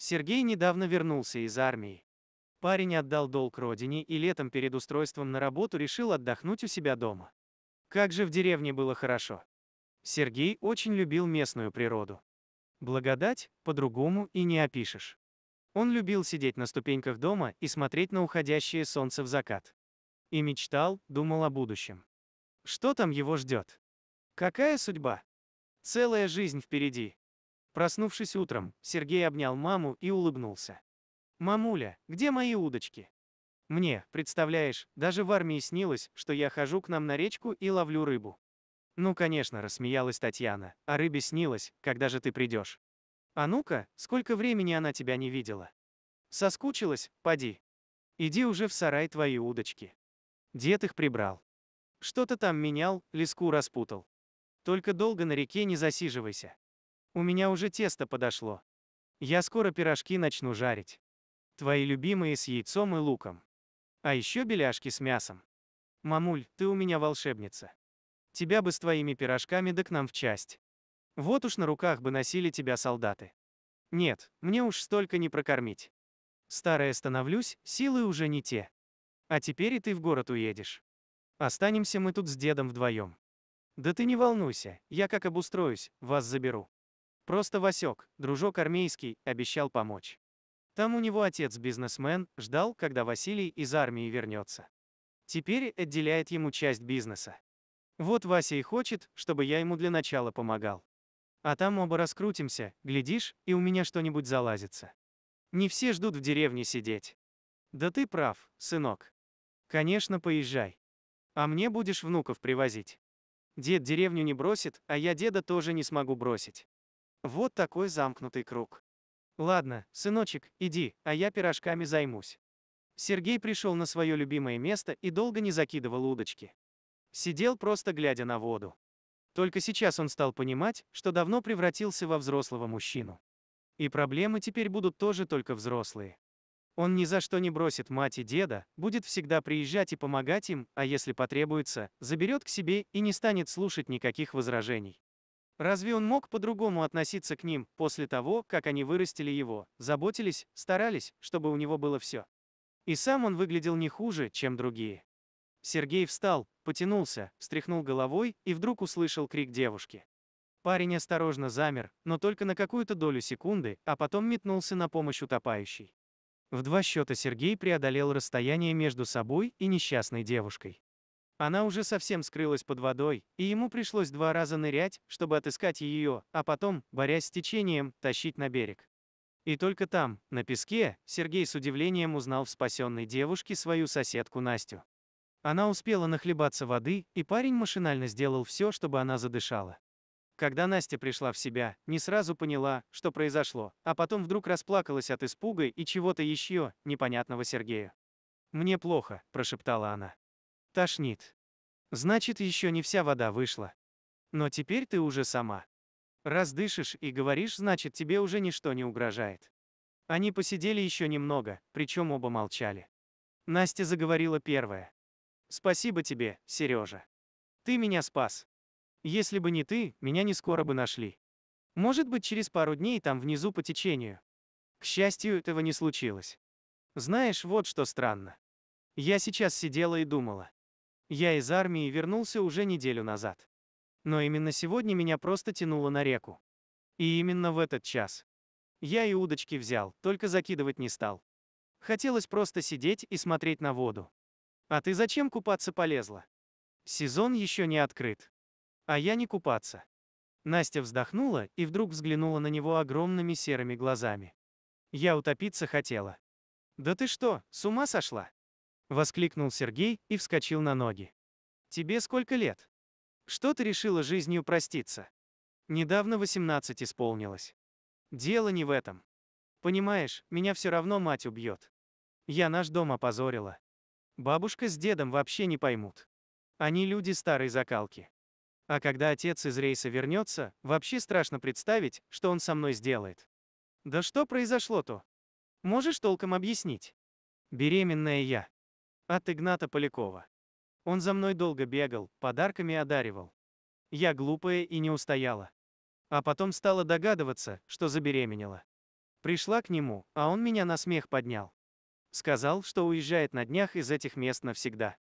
Сергей недавно вернулся из армии. Парень отдал долг родине и летом перед устройством на работу решил отдохнуть у себя дома. Как же в деревне было хорошо. Сергей очень любил местную природу. Благодать по-другому и не опишешь. Он любил сидеть на ступеньках дома и смотреть на уходящее солнце в закат. И мечтал, думал о будущем. Что там его ждет? Какая судьба? Целая жизнь впереди. Проснувшись утром, Сергей обнял маму и улыбнулся. «Мамуля, где мои удочки?» «Мне, представляешь, даже в армии снилось, что я хожу к нам на речку и ловлю рыбу». «Ну, конечно», — рассмеялась Татьяна, — «а рыбе снилось, когда же ты придешь?» «А ну-ка, сколько времени она тебя не видела?» «Соскучилась? Поди. Иди уже в сарай твои удочки». Дед их прибрал. Что-то там менял, леску распутал. Только долго на реке не засиживайся. У меня уже тесто подошло. Я скоро пирожки начну жарить. Твои любимые с яйцом и луком. А еще беляшки с мясом. Мамуль, ты у меня волшебница. Тебя бы с твоими пирожками да к нам в часть. Вот уж на руках бы носили тебя солдаты. Нет, мне уж столько не прокормить. Старая становлюсь, силы уже не те. А теперь и ты в город уедешь. Останемся мы тут с дедом вдвоем. Да ты не волнуйся, я как обустроюсь, вас заберу. Просто Васек, дружок армейский, обещал помочь. Там у него отец-бизнесмен, ждал, когда Василий из армии вернется. Теперь отделяет ему часть бизнеса. Вот Вася и хочет, чтобы я ему для начала помогал. А там оба раскрутимся, глядишь, и у меня что-нибудь залазится. Не все ждут в деревне сидеть. Да ты прав, сынок. Конечно, поезжай. А мне будешь внуков привозить. Дед деревню не бросит, а я деда тоже не смогу бросить. Вот такой замкнутый круг. Ладно, сыночек, иди, а я пирожками займусь. Сергей пришел на свое любимое место и долго не закидывал удочки. Сидел просто глядя на воду. Только сейчас он стал понимать, что давно превратился во взрослого мужчину. И проблемы теперь будут тоже только взрослые. Он ни за что не бросит мать и деда, будет всегда приезжать и помогать им, а если потребуется, заберет к себе и не станет слушать никаких возражений. Разве он мог по-другому относиться к ним после того, как они вырастили его, заботились, старались, чтобы у него было все? И сам он выглядел не хуже, чем другие. Сергей встал, потянулся, встряхнул головой и вдруг услышал крик девушки. Парень осторожно замер, но только на какую-то долю секунды, а потом метнулся на помощь утопающей. В два счета Сергей преодолел расстояние между собой и несчастной девушкой. Она уже совсем скрылась под водой, и ему пришлось два раза нырять, чтобы отыскать ее, а потом, борясь с течением, тащить на берег. И только там, на песке, Сергей с удивлением узнал в спасенной девушке свою соседку Настю. Она успела нахлебаться воды, и парень машинально сделал все, чтобы она задышала. Когда Настя пришла в себя, не сразу поняла, что произошло, а потом вдруг расплакалась от испуга и чего-то еще, непонятного Сергею. «Мне плохо», – прошептала она. Тошнит. Значит, еще не вся вода вышла. Но теперь ты уже сама. Раз дышишь и говоришь, значит, тебе уже ничто не угрожает. Они посидели еще немного, причем оба молчали. Настя заговорила первая. Спасибо тебе, Сережа. Ты меня спас. Если бы не ты, меня не скоро бы нашли. Может быть, через пару дней там внизу по течению. К счастью, этого не случилось. Знаешь, вот что странно. Я сейчас сидела и думала. Я из армии вернулся уже неделю назад. Но именно сегодня меня просто тянуло на реку. И именно в этот час. Я и удочки взял, только закидывать не стал. Хотелось просто сидеть и смотреть на воду. А ты зачем купаться полезла? Сезон еще не открыт. А я не купаться. Настя вздохнула и вдруг взглянула на него огромными серыми глазами. Я утопиться хотела. Да ты что, с ума сошла? Воскликнул Сергей и вскочил на ноги. Тебе сколько лет? Что ты решила жизнью проститься? Недавно 18 исполнилось. Дело не в этом. Понимаешь, меня все равно мать убьет. Я наш дом опозорила. Бабушка с дедом вообще не поймут. Они люди старой закалки. А когда отец из рейса вернется, вообще страшно представить, что он со мной сделает. Да что произошло-то? Можешь толком объяснить? Беременная я. От Игната Полякова. Он за мной долго бегал, подарками одаривал. Я глупая и не устояла. А потом стала догадываться, что забеременела. Пришла к нему, а он меня на смех поднял. Сказал, что уезжает на днях из этих мест навсегда.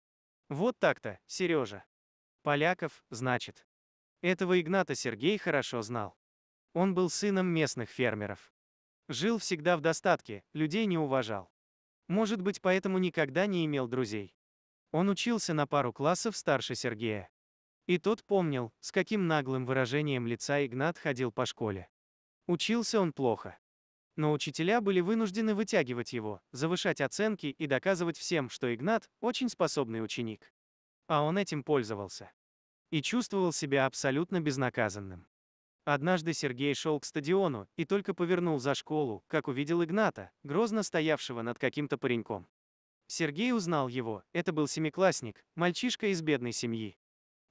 Вот так-то, Сережа. Поляков, значит. Этого Игната Сергей хорошо знал. Он был сыном местных фермеров. Жил всегда в достатке, людей не уважал. Может быть, поэтому никогда не имел друзей. Он учился на пару классов старше Сергея. И тот помнил, с каким наглым выражением лица Игнат ходил по школе. Учился он плохо. Но учителя были вынуждены вытягивать его, завышать оценки и доказывать всем, что Игнат – очень способный ученик. А он этим пользовался. И чувствовал себя абсолютно безнаказанным. Однажды Сергей шел к стадиону и только повернул за школу, как увидел Игната, грозно стоявшего над каким-то пареньком. Сергей узнал его, это был семиклассник, мальчишка из бедной семьи.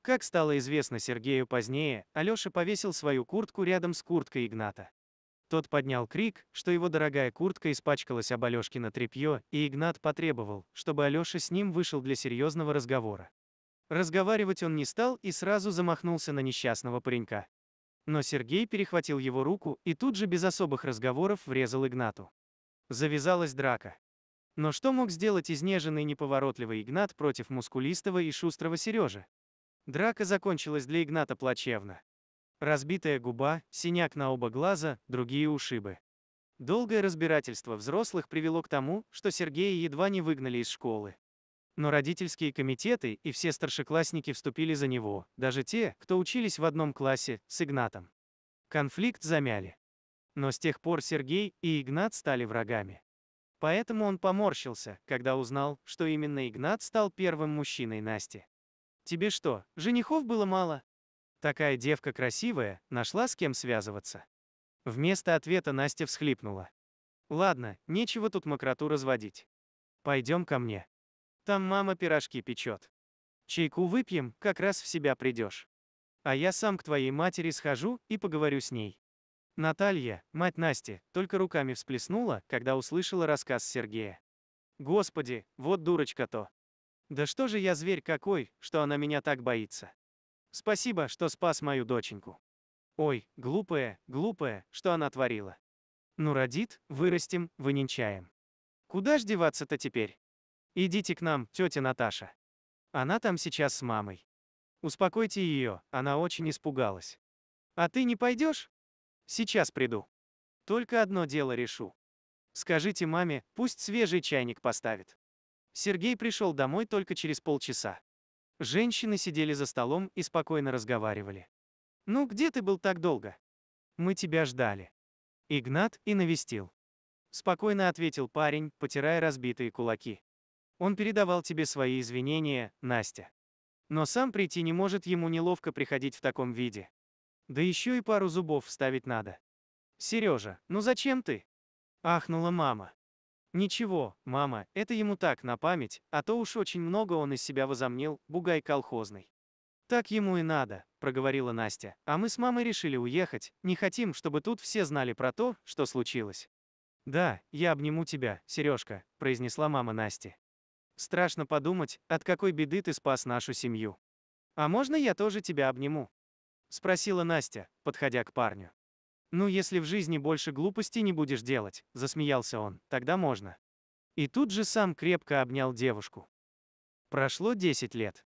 Как стало известно Сергею позднее, Алёша повесил свою куртку рядом с курткой Игната. Тот поднял крик, что его дорогая куртка испачкалась об Алёшкино тряпьё, и Игнат потребовал, чтобы Алёша с ним вышел для серьезного разговора. Разговаривать он не стал и сразу замахнулся на несчастного паренька но Сергей перехватил его руку и тут же без особых разговоров врезал Игнату. Завязалась драка. Но что мог сделать изнеженный неповоротливый Игнат против мускулистого и шустрого Сережи? Драка закончилась для Игната плачевно. Разбитая губа, синяк на оба глаза, другие ушибы. Долгое разбирательство взрослых привело к тому, что Сергея едва не выгнали из школы. Но родительские комитеты и все старшеклассники вступили за него, даже те, кто учились в одном классе с Игнатом. Конфликт замяли. Но с тех пор Сергей и Игнат стали врагами. Поэтому он поморщился, когда узнал, что именно Игнат стал первым мужчиной Насти. «Тебе что, женихов было мало?» «Такая девка красивая, нашла с кем связываться». Вместо ответа Настя всхлипнула. «Ладно, нечего тут мокроту разводить. Пойдем ко мне». Там мама пирожки печет. Чайку выпьем, как раз в себя придешь. А я сам к твоей матери схожу и поговорю с ней. Наталья, мать Насти, только руками всплеснула, когда услышала рассказ Сергея. Господи, вот дурочка-то. Да что же я зверь какой, что она меня так боится. Спасибо, что спас мою доченьку. Ой, глупая, глупая, что она творила. Ну родит, вырастим, выненчаем. Куда ж деваться-то теперь? Идите к нам, тетя Наташа. Она там сейчас с мамой. Успокойте ее, она очень испугалась. А ты не пойдешь? Сейчас приду. Только одно дело решу. Скажите маме, пусть свежий чайник поставит. Сергей пришел домой только через полчаса. Женщины сидели за столом и спокойно разговаривали. «Ну, где ты был так долго?» «Мы тебя ждали». Игнат и навестил. Спокойно ответил парень, потирая разбитые кулаки. Он передавал тебе свои извинения, Настя. Но сам прийти не может, ему неловко приходить в таком виде. Да еще и пару зубов вставить надо. Сережа, ну зачем ты? Ахнула мама. Ничего, мама, это ему так, на память, а то уж очень много он из себя возомнил, бугай колхозный. Так ему и надо, проговорила Настя, а мы с мамой решили уехать, не хотим, чтобы тут все знали про то, что случилось. Да, я обниму тебя, Сережка, произнесла мама Насти. Страшно подумать, от какой беды ты спас нашу семью. А можно я тоже тебя обниму? Спросила Настя, подходя к парню. Ну, если в жизни больше глупостей не будешь делать, засмеялся он, тогда можно. И тут же сам крепко обнял девушку. Прошло 10 лет.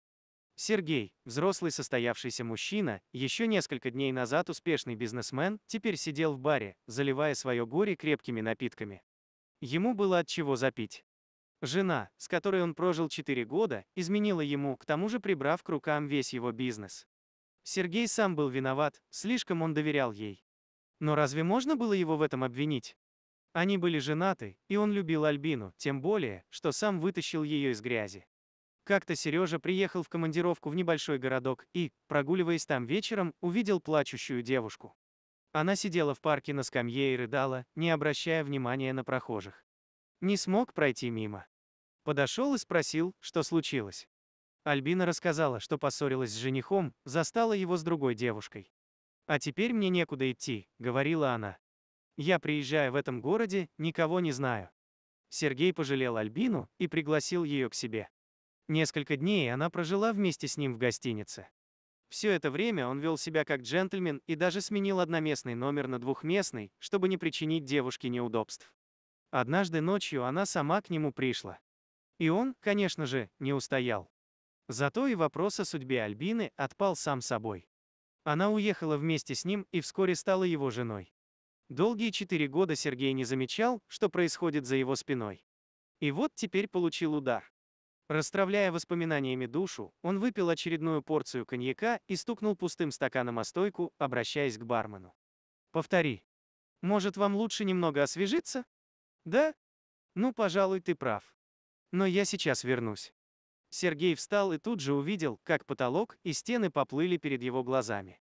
Сергей, взрослый состоявшийся мужчина, еще несколько дней назад успешный бизнесмен, теперь сидел в баре, заливая свое горе крепкими напитками. Ему было от чего запить. Жена, с которой он прожил 4 года, изменила ему, к тому же прибрав к рукам весь его бизнес. Сергей сам был виноват, слишком он доверял ей. Но разве можно было его в этом обвинить? Они были женаты, и он любил Альбину, тем более, что сам вытащил ее из грязи. Как-то Сережа приехал в командировку в небольшой городок и, прогуливаясь там вечером, увидел плачущую девушку. Она сидела в парке на скамье и рыдала, не обращая внимания на прохожих. Не смог пройти мимо. Подошел и спросил, что случилось. Альбина рассказала, что поссорилась с женихом, застала его с другой девушкой. «А теперь мне некуда идти», — говорила она. «Я приезжаю в этом городе, никого не знаю». Сергей пожалел Альбину и пригласил ее к себе. Несколько дней она прожила вместе с ним в гостинице. Все это время он вел себя как джентльмен и даже сменил одноместный номер на двухместный, чтобы не причинить девушке неудобств. Однажды ночью она сама к нему пришла. И он, конечно же, не устоял. Зато и вопрос о судьбе Альбины отпал сам собой. Она уехала вместе с ним и вскоре стала его женой. Долгие четыре года Сергей не замечал, что происходит за его спиной. И вот теперь получил удар. Расстравляя воспоминаниями душу, он выпил очередную порцию коньяка и стукнул пустым стаканом о стойку, обращаясь к бармену. «Повтори. Может, вам лучше немного освежиться?» «Да? Ну, пожалуй, ты прав. Но я сейчас вернусь. Сергей встал и тут же увидел, как потолок и стены поплыли перед его глазами.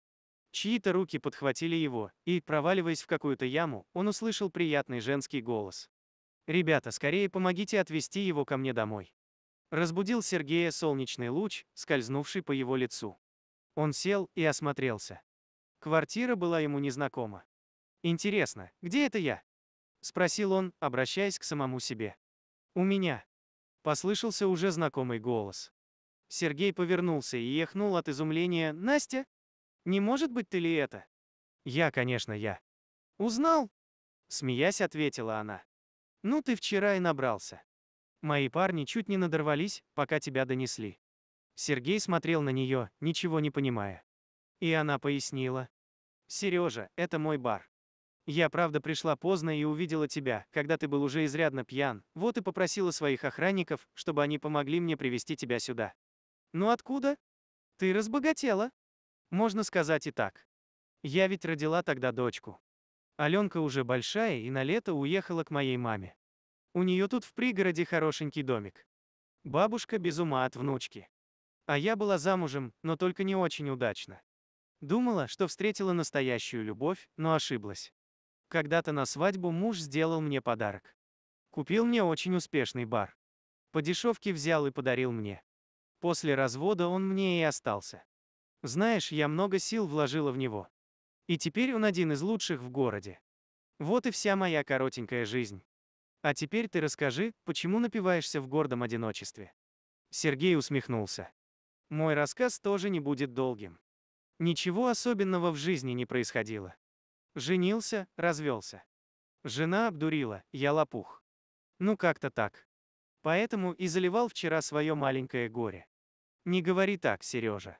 Чьи-то руки подхватили его, и, проваливаясь в какую-то яму, он услышал приятный женский голос. «Ребята, скорее помогите отвезти его ко мне домой». Разбудил Сергея солнечный луч, скользнувший по его лицу. Он сел и осмотрелся. Квартира была ему незнакома. «Интересно, где это я?» — спросил он, обращаясь к самому себе. «У меня», Послышался уже знакомый голос. Сергей повернулся и ехнул от изумления. «Настя? Не может быть ты ли это?» «Я, конечно, я». «Узнал?» Смеясь, ответила она. «Ну ты вчера и набрался. Мои парни чуть не надорвались, пока тебя донесли». Сергей смотрел на нее, ничего не понимая. И она пояснила. «Сережа, это мой бар. Я, правда, пришла поздно и увидела тебя, когда ты был уже изрядно пьян. Вот и попросила своих охранников, чтобы они помогли мне привести тебя сюда. Ну откуда? Ты разбогатела. Можно сказать и так. Я ведь родила тогда дочку. Аленка уже большая и на лето уехала к моей маме. У нее тут в пригороде хорошенький домик. Бабушка без ума от внучки. А я была замужем, но только не очень удачно. Думала, что встретила настоящую любовь, но ошиблась. Когда-то на свадьбу муж сделал мне подарок. Купил мне очень успешный бар. По дешевке взял и подарил мне. После развода он мне и остался. Знаешь, я много сил вложила в него. И теперь он один из лучших в городе. Вот и вся моя коротенькая жизнь. А теперь ты расскажи, почему напиваешься в гордом одиночестве. Сергей усмехнулся. Мой рассказ тоже не будет долгим. Ничего особенного в жизни не происходило. Женился, развелся. Жена обдурила, я лопух. Ну как-то так. Поэтому и заливал вчера свое маленькое горе. Не говори так, Сережа.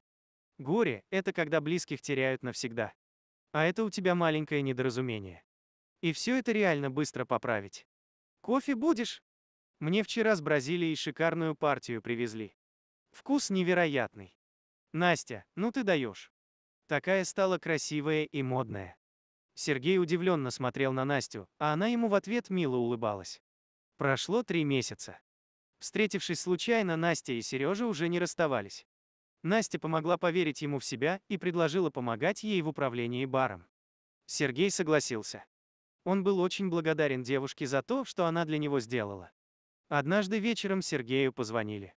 Горе – это когда близких теряют навсегда. А это у тебя маленькое недоразумение. И все это реально быстро поправить. Кофе будешь? Мне вчера с Бразилии шикарную партию привезли. Вкус невероятный. Настя, ну ты даешь. Такая стала красивая и модная. Сергей удивленно смотрел на Настю, а она ему в ответ мило улыбалась. Прошло три месяца. Встретившись случайно, Настя и Сережа уже не расставались. Настя помогла поверить ему в себя и предложила помогать ей в управлении баром. Сергей согласился. Он был очень благодарен девушке за то, что она для него сделала. Однажды вечером Сергею позвонили.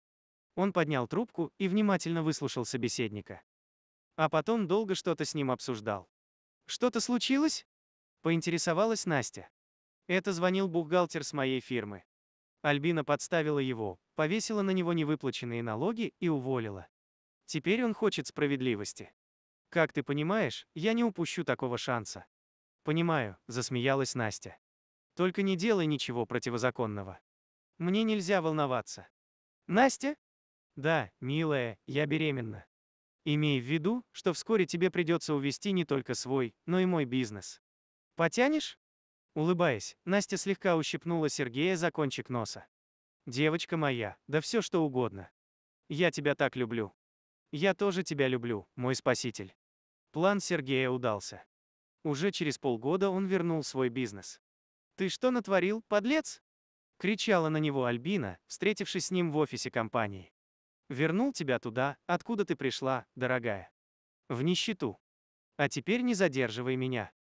Он поднял трубку и внимательно выслушал собеседника. А потом долго что-то с ним обсуждал. Что-то случилось? Поинтересовалась Настя. Это звонил бухгалтер с моей фирмы. Альбина подставила его, повесила на него невыплаченные налоги и уволила. Теперь он хочет справедливости. Как ты понимаешь, я не упущу такого шанса. Понимаю, засмеялась Настя. Только не делай ничего противозаконного. Мне нельзя волноваться. Настя? Да, милая, я беременна. Имей в виду, что вскоре тебе придется увести не только свой, но и мой бизнес. Потянешь? Улыбаясь, Настя слегка ущипнула Сергея за кончик носа. Девочка моя, да все что угодно. Я тебя так люблю. Я тоже тебя люблю, мой спаситель. План Сергея удался. Уже через полгода он вернул свой бизнес. Ты что натворил, подлец? кричала на него Альбина, встретившись с ним в офисе компании. Вернул тебя туда, откуда ты пришла, дорогая. В нищету. А теперь не задерживай меня.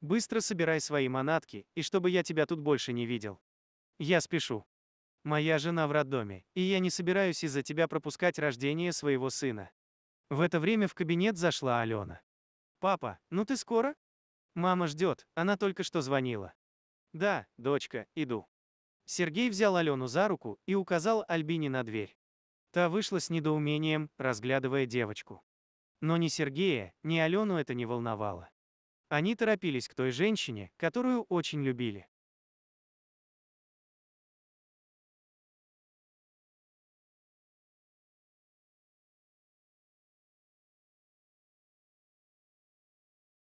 Быстро собирай свои манатки, и чтобы я тебя тут больше не видел. Я спешу. Моя жена в роддоме, и я не собираюсь из-за тебя пропускать рождение своего сына. В это время в кабинет зашла Алена. Папа, ну ты скоро? Мама ждет, она только что звонила. Да, дочка, иду. Сергей взял Алену за руку и указал Альбине на дверь. Та вышла с недоумением, разглядывая девочку. Но ни Сергея, ни Алену это не волновало. Они торопились к той женщине, которую очень любили.